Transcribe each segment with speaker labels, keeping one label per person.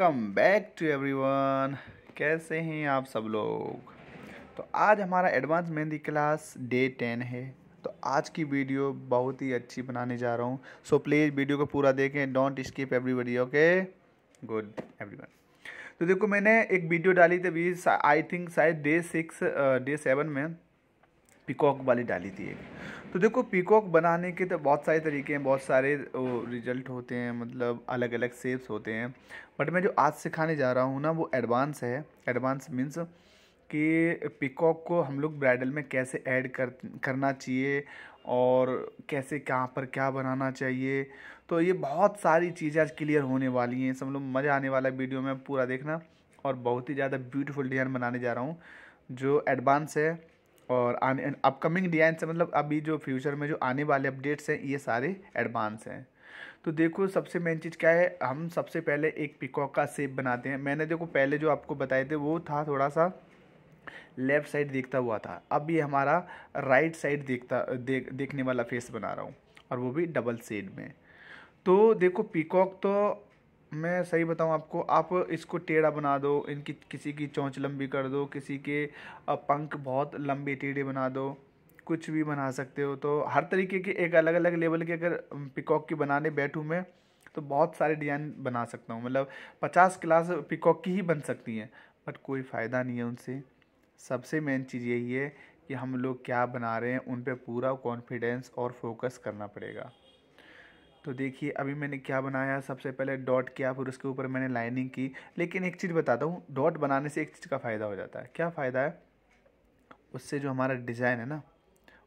Speaker 1: welcome back to everyone कैसे हैं आप सब लोग तो आज हमारा advance mehndi class day ten है तो आज की वीडियो बहुत ही अच्छी बनाने जा रहा हूँ सो प्लीज़ वीडियो को पूरा देखें don't skip everybody okay good everyone तो देखो मैंने एक वीडियो डाली थी अभी आई थिंक शायद डे सिक्स डे सेवन में पिकॉक वाली डाली थी एक तो देखो पीकॉक बनाने के तो बहुत सारे तरीके हैं बहुत सारे रिजल्ट होते हैं मतलब अलग अलग सेप्स होते हैं बट मैं जो आज सिखाने जा रहा हूँ ना वो एडवांस है एडवांस मीन्स कि पिकॉक को हम लोग ब्राइडल में कैसे ऐड कर करना चाहिए और कैसे कहाँ पर क्या बनाना चाहिए तो ये बहुत सारी चीज़ें आज क्लियर होने वाली हैं सब लोग मज़ा आने वाला वीडियो में पूरा देखना और बहुत ही ज़्यादा ब्यूटीफुल डिज़ाइन बनाने जा रहा हूँ जो एडवांस है और आने अपकमिंग डिजाइन से मतलब अभी जो फ्यूचर में जो आने वाले अपडेट्स हैं ये सारे एडवांस हैं तो देखो सबसे मेन चीज़ क्या है हम सबसे पहले एक पिकॉक का सेप बनाते हैं मैंने देखो पहले जो आपको बताए थे वो था थोड़ा सा लेफ़्ट साइड देखता हुआ था अब ये हमारा राइट साइड देखता देख देखने वाला फेस बना रहा हूँ और वो भी डबल सेड में तो देखो पिकॉक तो मैं सही बताऊं आपको आप इसको टेढ़ा बना दो इनकी किसी की चोंच लंबी कर दो किसी के पंख बहुत लंबे टेढ़े बना दो कुछ भी बना सकते हो तो हर तरीके के एक अलग अलग लेवल के अगर पिकॉक की बनाने बैठूँ मैं तो बहुत सारे डिज़ाइन बना सकता हूँ मतलब पचास क्लास पिकॉक की ही बन सकती हैं बट कोई फ़ायदा नहीं है उनसे सबसे मेन चीज़ यही है कि हम लोग क्या बना रहे हैं उन पर पूरा कॉन्फिडेंस और फोकस करना पड़ेगा तो देखिए अभी मैंने क्या बनाया सबसे पहले डॉट किया फिर उसके ऊपर मैंने लाइनिंग की लेकिन एक चीज़ बताता हूँ डॉट बनाने से एक चीज़ का फ़ायदा हो जाता है क्या फ़ायदा है उससे जो हमारा डिज़ाइन है ना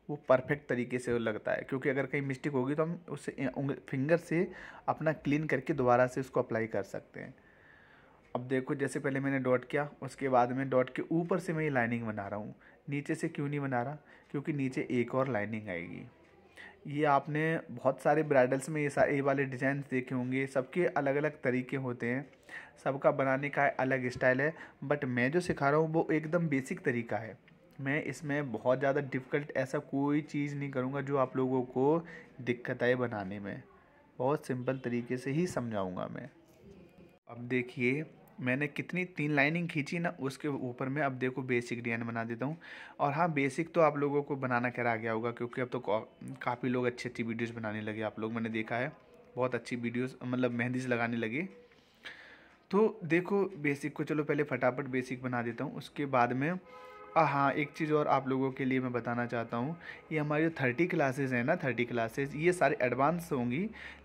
Speaker 1: वो परफेक्ट तरीके से लगता है क्योंकि अगर कहीं मिस्टेक होगी तो हम उससे फिंगर से अपना क्लीन करके दोबारा से उसको अप्लाई कर सकते हैं अब देखो जैसे पहले मैंने डॉट किया उसके बाद में डॉट के ऊपर से मैं ये लाइनिंग बना रहा हूँ नीचे से क्यों नहीं बना रहा क्योंकि नीचे एक और लाइनिंग आएगी ये आपने बहुत सारे ब्राइडल्स में ये ये वाले डिज़ाइन देखे होंगे सबके अलग अलग तरीके होते हैं सबका बनाने का अलग स्टाइल है बट मैं जो सिखा रहा हूँ वो एकदम बेसिक तरीका है मैं इसमें बहुत ज़्यादा डिफ़िकल्ट ऐसा कोई चीज़ नहीं करूँगा जो आप लोगों को दिक्कत आए बनाने में बहुत सिंपल तरीके से ही समझाऊँगा मैं अब देखिए मैंने कितनी तीन लाइनिंग खींची ना उसके ऊपर मैं अब देखो बेसिक डिज़ाइन बना देता हूँ और हाँ बेसिक तो आप लोगों को बनाना करा गया होगा क्योंकि अब तो काफ़ी लोग अच्छी अच्छी वीडियोज़ बनाने लगे आप लोग मैंने देखा है बहुत अच्छी वीडियोज़ मतलब मेहंदीज लगाने लगे तो देखो बेसिक को चलो पहले फटाफट बेसिक बना देता हूँ उसके बाद में हाँ एक चीज़ और आप लोगों के लिए मैं बताना चाहता हूँ ये हमारी जो थर्टी क्लासेस हैं ना थर्टी क्लासेस ये सारे एडवांस होंगी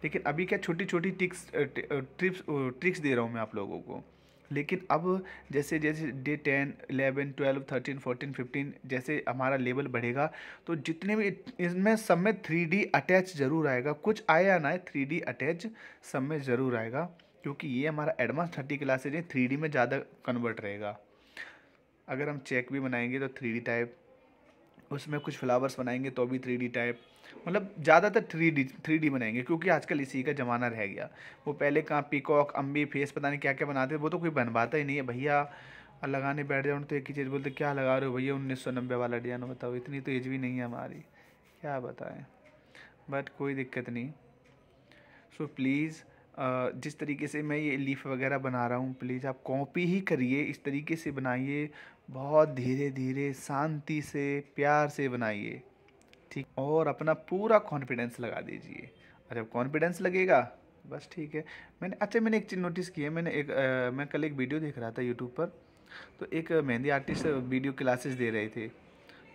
Speaker 1: लेकिन अभी क्या छोटी छोटी टिक्स ट्रिप्स ट्रिक्स दे रहा हूँ मैं आप लोगों को लेकिन अब जैसे जैसे day ten eleven twelve thirteen fourteen fifteen जैसे हमारा लेवल बढ़ेगा तो जितने भी इसमें सब में थ्री डी अटैच ज़रूर आएगा कुछ आए या ना आए थ्री डी अटैच सब में ज़रूर आएगा क्योंकि ये हमारा एडवांस थर्टी क्लासेज है थ्री डी में ज़्यादा कन्वर्ट रहेगा अगर हम चेक भी बनाएंगे तो थ्री डी टाइप उसमें कुछ फ्लावर्स बनाएंगे तो भी थ्री टाइप मतलब ज़्यादातर थ्री डी थ्री डी बनाएंगे क्योंकि आजकल इसी का ज़माना रह गया वो पहले कहाँ पिकॉक अम्बी फेस पता नहीं क्या क्या बनाते थे वो तो कोई बनवाता ही नहीं है भैया लगाने बैठ जाओ तो एक ही चीज़ बोलते क्या लगा रहे हो भैया उन्नीस सौ नब्बे वाला डिजाइन बताओ इतनी तो एज भी नहीं है हमारी क्या बताएं बट कोई दिक्कत नहीं सो so, प्लीज़ जिस तरीके से मैं ये लीफ वगैरह बना रहा हूँ प्लीज़ आप कॉपी ही करिए इस तरीके से बनाइए बहुत धीरे धीरे शांति से प्यार से बनाइए ठीक और अपना पूरा कॉन्फिडेंस लगा दीजिए और जब कॉन्फिडेंस लगेगा बस ठीक है मैंने अच्छा मैंने एक चीज़ नोटिस की है मैंने एक आ, मैं कल एक वीडियो देख रहा था यूट्यूब पर तो एक मेहंदी आर्टिस्ट वीडियो क्लासेस दे रहे थे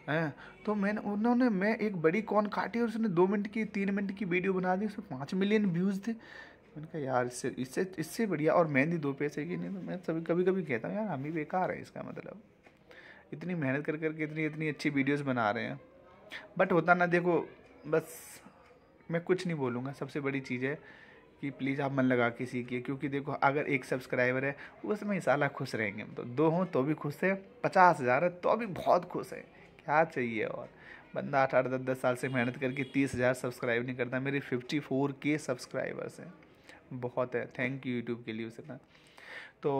Speaker 1: हैं तो मैंने उन्होंने मैं एक बड़ी कॉन काटी और उसने दो मिनट की तीन मिनट की वीडियो बना दी उसमें पाँच मिलियन व्यूज़ थे मैंने कहा यार इससे इससे इससे बढ़िया और मेहंदी दो पैसे की नहीं तो मैं सभी कभी कभी कहता हूँ यार हम ही बेकार है इसका मतलब इतनी मेहनत कर कर के इतनी इतनी अच्छी वीडियोस बना रहे हैं बट होता ना देखो बस मैं कुछ नहीं बोलूँगा सबसे बड़ी चीज़ है कि प्लीज़ आप मन लगा के सीखिए क्योंकि देखो अगर एक सब्सक्राइबर है उसमें साला खुश रहेंगे तो दो हों तो भी खुश है पचास हज़ार है तो भी बहुत खुश है क्या चाहिए और बंदा आठ आठ दस दस साल से मेहनत करके तीस हज़ार सब्सक्राइब नहीं करता मेरे फिफ्टी फोर के सब्सक्राइबर्स हैं बहुत है थैंक यू यूट्यूब के लिए उस तो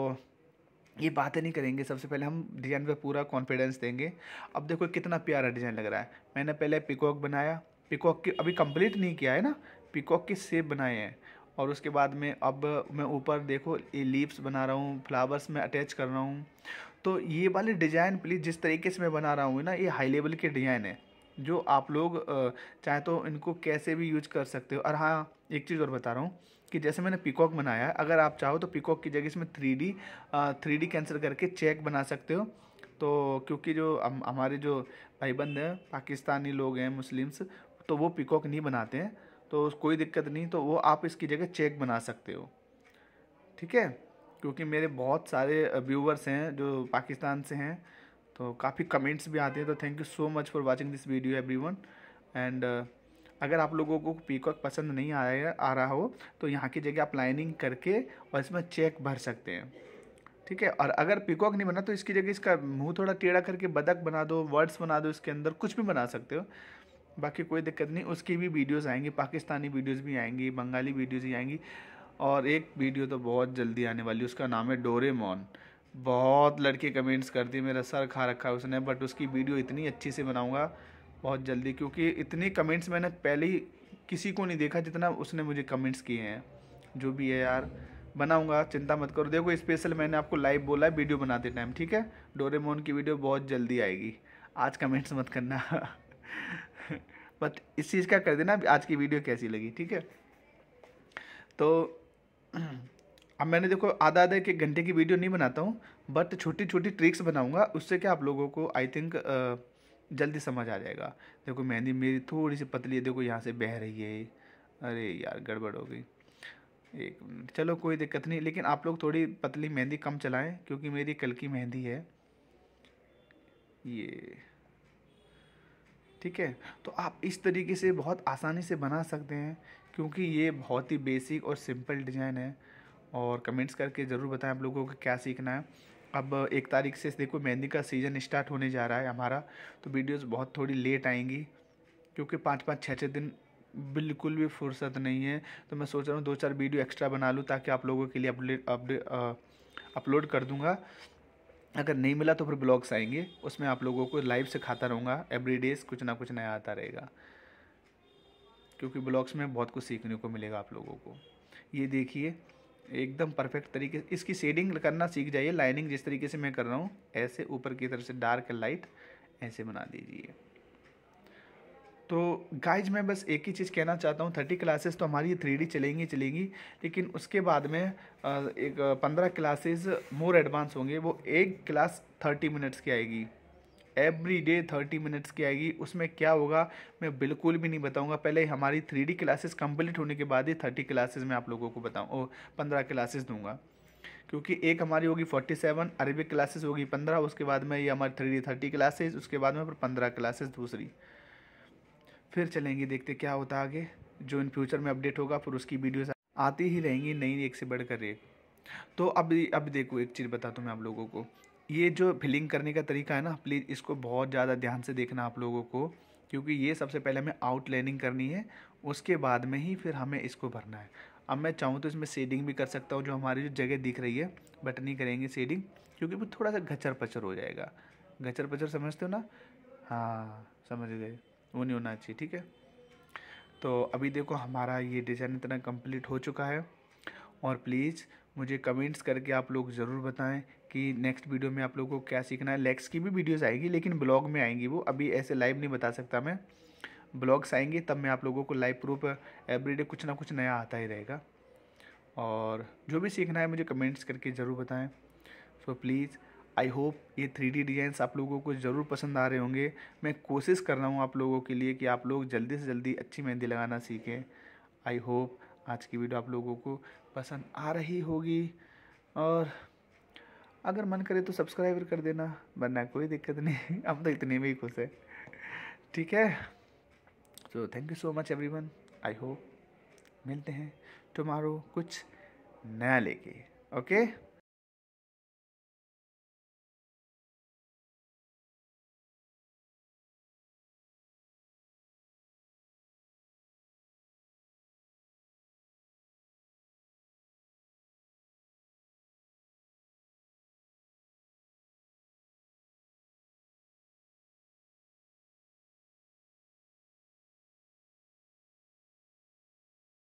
Speaker 1: ये बातें नहीं करेंगे सबसे पहले हम डिज़ाइन पे पूरा कॉन्फिडेंस देंगे अब देखो कितना प्यारा डिज़ाइन लग रहा है मैंने पहले पिकॉक बनाया पिकॉक की अभी कंप्लीट नहीं किया है ना पिकॉक की सेप बनाए हैं और उसके बाद में अब मैं ऊपर देखो ये लीव्स बना रहा हूँ फ्लावर्स में अटैच कर रहा हूँ तो ये वाले डिज़ाइन प्लीज़ जिस तरीके से मैं बना रहा हूँ ना ये हाई लेवल के डिज़ाइन है जो आप लोग चाहे तो इनको कैसे भी यूज कर सकते हो और हाँ एक चीज़ और बता रहा हूँ कि जैसे मैंने पिकॉक बनाया है अगर आप चाहो तो पिकॉक की जगह इसमें three D three D cancel करके चेक बना सकते हो तो क्योंकि जो हम हमारे जो भाईबंद हैं पाकिस्तानी लोग हैं मुस्लिम्स तो वो पिकॉक नहीं बनाते हैं तो कोई दिक्कत नहीं तो वो आप इसकी जगह चेक बना सकते हो ठीक है क्योंकि मेरे बहुत सारे व्यूवर्स हैं जो पाकिस्तान से हैं तो काफ़ी कमेंट्स भी आते हैं तो thank you so much for watching this video every and अगर आप लोगों को पीकॉक पसंद नहीं आ रहा आ रहा हो तो यहाँ की जगह आप लाइनिंग करके और इसमें चेक भर सकते हैं ठीक है और अगर पीकॉक नहीं बना तो इसकी जगह इसका मुंह थोड़ा टेढ़ा करके बदक बना दो वर्ड्स बना दो इसके अंदर कुछ भी बना सकते हो बाकी कोई दिक्कत नहीं उसकी भी वीडियोज़ आएंगी पाकिस्तानी वीडियोज़ भी आएंगी बंगाली वीडियोज़ भी आएंगी और एक वीडियो तो बहुत जल्दी आने वाली उसका नाम है डोरे बहुत लड़के कमेंट्स करती है मेरा सर खा रखा है उसने बट उसकी वीडियो इतनी अच्छी से बनाऊँगा बहुत जल्दी क्योंकि इतने कमेंट्स मैंने पहले ही किसी को नहीं देखा जितना उसने मुझे कमेंट्स किए हैं जो भी है यार बनाऊंगा चिंता मत करो देखो स्पेशल मैंने आपको लाइव बोला है वीडियो बनाते टाइम ठीक है डोरेमोन की वीडियो बहुत जल्दी आएगी आज कमेंट्स मत करना बट इस चीज़ का कर देना आज की वीडियो कैसी लगी ठीक है तो अब मैंने देखो आधा आधा एक घंटे की वीडियो नहीं बनाता हूँ बट छोटी छोटी ट्रिक्स बनाऊँगा उससे क्या आप लोगों को आई थिंक जल्दी समझ आ जाएगा देखो मेहंदी मेरी थोड़ी सी पतली है देखो यहाँ से बह रही है अरे यार गड़बड़ हो गई एक मिनट चलो कोई दिक्कत नहीं लेकिन आप लोग थोड़ी पतली मेहंदी कम चलाएं क्योंकि मेरी कल की मेहंदी है ये ठीक है तो आप इस तरीके से बहुत आसानी से बना सकते हैं क्योंकि ये बहुत ही बेसिक और सिंपल डिज़ाइन है और कमेंट्स करके ज़रूर बताएं आप लोगों को क्या सीखना है अब एक तारीख से देखो मेहंदी का सीज़न स्टार्ट होने जा रहा है हमारा तो वीडियोस बहुत थोड़ी लेट आएंगी क्योंकि पाँच पाँच छः छः दिन बिल्कुल भी फुर्सत नहीं है तो मैं सोच रहा हूँ दो चार वीडियो एक्स्ट्रा बना लूँ ताकि आप लोगों के लिए अपडेट अपलोड कर दूँगा अगर नहीं मिला तो फिर ब्लॉग्स आएंगे उसमें आप लोगों को लाइव सिखाता रहूँगा एवरी डेज कुछ ना कुछ नया आता रहेगा क्योंकि ब्लॉग्स में बहुत कुछ सीखने को मिलेगा आप लोगों को ये देखिए एकदम परफेक्ट तरीके इसकी शेडिंग करना सीख जाइए लाइनिंग जिस तरीके से मैं कर रहा हूँ ऐसे ऊपर की तरफ से डार्क लाइट ऐसे बना दीजिए तो गाइज मैं बस एक ही चीज़ कहना चाहता हूँ थर्टी क्लासेस तो हमारी थ्री डी चलेंगी चलेंगी लेकिन उसके बाद में एक पंद्रह क्लासेस मोर एडवांस होंगे वो एक क्लास थर्टी मिनट्स की आएगी एवरी डे थर्टी मिनट्स की आएगी उसमें क्या होगा मैं बिल्कुल भी नहीं बताऊंगा पहले हमारी थ्री डी क्लासेस कंप्लीट होने के बाद ही थर्टी क्लासेस मैं आप लोगों को बताऊँ पंद्रह क्लासेस दूंगा क्योंकि एक हमारी होगी फोर्टी सेवन अरबिक क्लासेस होगी पंद्रह उसके बाद में ये हमारी थ्री डी थर्टी क्लासेज उसके बाद में फिर पंद्रह क्लासेस दूसरी फिर चलेंगे देखते क्या होता आगे जो इन फ्यूचर में अपडेट होगा फिर उसकी वीडियोस आती ही रहेंगी नई एक से बढ़कर एक तो अब अब देखो एक चीज़ बता दूँ मैं आप लोगों को ये जो फिलिंग करने का तरीका है ना प्लीज़ इसको बहुत ज़्यादा ध्यान से देखना आप लोगों को क्योंकि ये सबसे पहले हमें आउटलाइनिंग करनी है उसके बाद में ही फिर हमें इसको भरना है अब मैं चाहूँ तो इसमें शेडिंग भी कर सकता हूँ जो हमारी जो जगह दिख रही है बट नहीं करेंगे शेडिंग क्योंकि वो थोड़ा सा घचर पचर हो जाएगा घचर पचर समझते हो ना हाँ समझ गए वो नहीं होना चाहिए ठीक है तो अभी देखो हमारा ये डिज़ाइन इतना कंप्लीट हो चुका है और प्लीज़ मुझे कमेंट्स करके आप लोग ज़रूर बताएं कि नेक्स्ट वीडियो में आप लोगों को क्या सीखना है लेग्स की भी वीडियोस आएगी लेकिन ब्लॉग में आएंगी वो अभी ऐसे लाइव नहीं बता सकता मैं ब्लॉग्स आएंगे तब मैं आप लोगों को लाइव प्रूफ एवरीडे कुछ ना कुछ नया आता ही रहेगा और जो भी सीखना है मुझे कमेंट्स करके ज़रूर बताएं so so, please I hope ये थ्री डी डिज़ाइंस आप लोगों को ज़रूर पसंद आ रहे होंगे मैं कोशिश कर रहा हूँ आप लोगों के लिए कि आप लोग जल्दी से जल्दी अच्छी मेहंदी लगाना सीखें आई होप आज की वीडियो आप लोगों को पसंद आ रही होगी और अगर मन करे तो सब्सक्राइब कर देना वरना कोई दिक्कत नहीं अब तो इतने में ही खुश है ठीक है तो thank you so much every one I hope मिलते हैं टुमारो कुछ नया लेके ओके